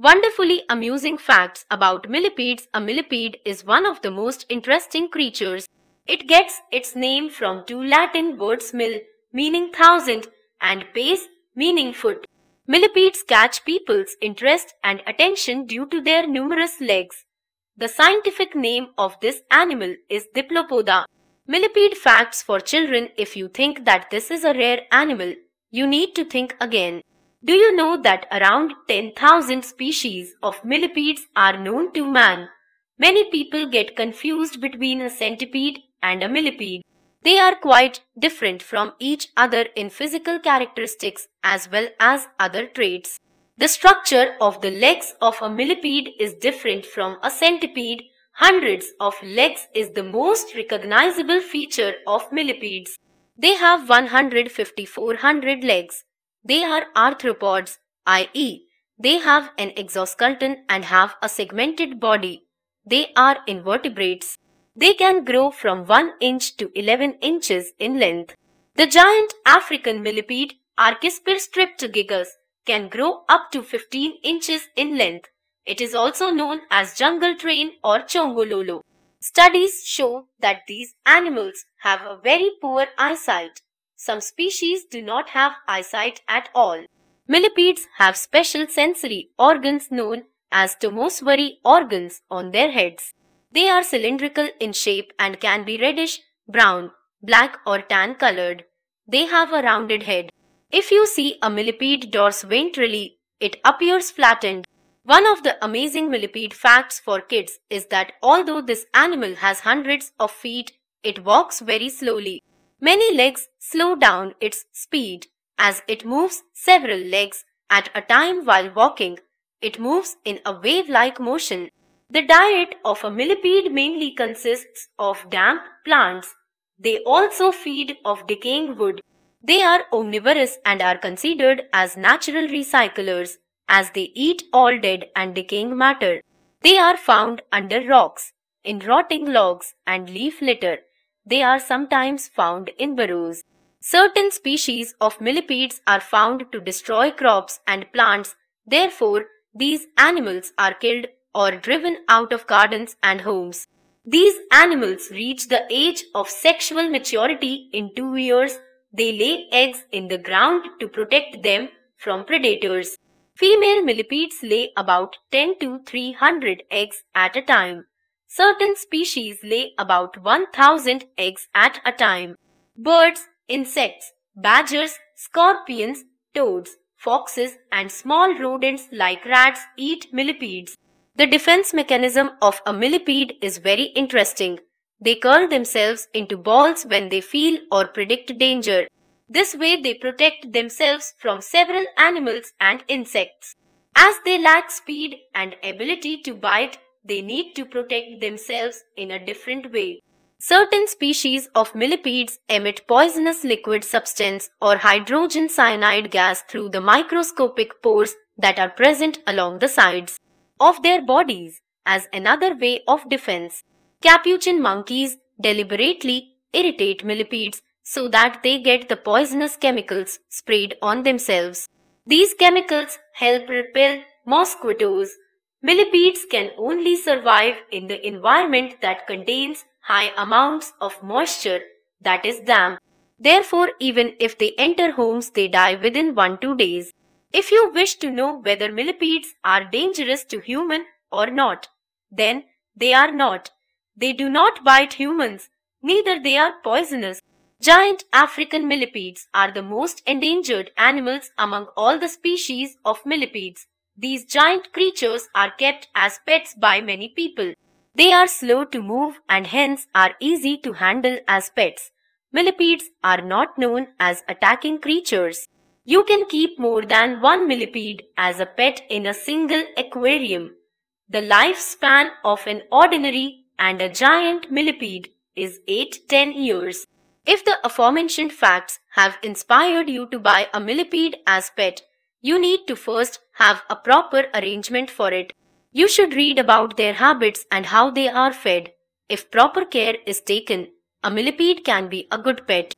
Wonderfully amusing facts about millipedes. A millipede is one of the most interesting creatures. It gets its name from two Latin words mill, meaning thousand, and pace, meaning foot. Millipedes catch people's interest and attention due to their numerous legs. The scientific name of this animal is Diplopoda. Millipede facts for children If you think that this is a rare animal, you need to think again. Do you know that around 10,000 species of millipedes are known to man? Many people get confused between a centipede and a millipede. They are quite different from each other in physical characteristics as well as other traits. The structure of the legs of a millipede is different from a centipede. Hundreds of legs is the most recognizable feature of millipedes. They have one hundred fifty-four hundred legs they are arthropods, i.e., they have an exoskeleton and have a segmented body. They are invertebrates. They can grow from 1 inch to 11 inches in length. The giant African millipede Archispir streptogigas can grow up to 15 inches in length. It is also known as jungle train or chongololo. Studies show that these animals have a very poor eyesight. Some species do not have eyesight at all. Millipedes have special sensory organs known as tomosvary organs on their heads. They are cylindrical in shape and can be reddish, brown, black or tan colored. They have a rounded head. If you see a millipede dors ventrally, it appears flattened. One of the amazing millipede facts for kids is that although this animal has hundreds of feet, it walks very slowly. Many legs slow down its speed. As it moves several legs at a time while walking, it moves in a wave-like motion. The diet of a millipede mainly consists of damp plants. They also feed of decaying wood. They are omnivorous and are considered as natural recyclers as they eat all dead and decaying matter. They are found under rocks, in rotting logs and leaf litter. They are sometimes found in burrows. Certain species of millipedes are found to destroy crops and plants. Therefore, these animals are killed or driven out of gardens and homes. These animals reach the age of sexual maturity in two years. They lay eggs in the ground to protect them from predators. Female millipedes lay about 10 to 300 eggs at a time. Certain species lay about 1000 eggs at a time. Birds, insects, badgers, scorpions, toads, foxes and small rodents like rats eat millipedes. The defense mechanism of a millipede is very interesting. They curl themselves into balls when they feel or predict danger. This way they protect themselves from several animals and insects. As they lack speed and ability to bite, they need to protect themselves in a different way. Certain species of millipedes emit poisonous liquid substance or hydrogen cyanide gas through the microscopic pores that are present along the sides of their bodies as another way of defense. Capuchin monkeys deliberately irritate millipedes so that they get the poisonous chemicals sprayed on themselves. These chemicals help repel mosquitoes Millipedes can only survive in the environment that contains high amounts of moisture, that is damp. Therefore, even if they enter homes, they die within 1-2 days. If you wish to know whether millipedes are dangerous to human or not, then they are not. They do not bite humans, neither they are poisonous. Giant African millipedes are the most endangered animals among all the species of millipedes. These giant creatures are kept as pets by many people. They are slow to move and hence are easy to handle as pets. Millipedes are not known as attacking creatures. You can keep more than one millipede as a pet in a single aquarium. The lifespan of an ordinary and a giant millipede is 8-10 years. If the aforementioned facts have inspired you to buy a millipede as pet, you need to first have a proper arrangement for it. You should read about their habits and how they are fed. If proper care is taken, a millipede can be a good pet.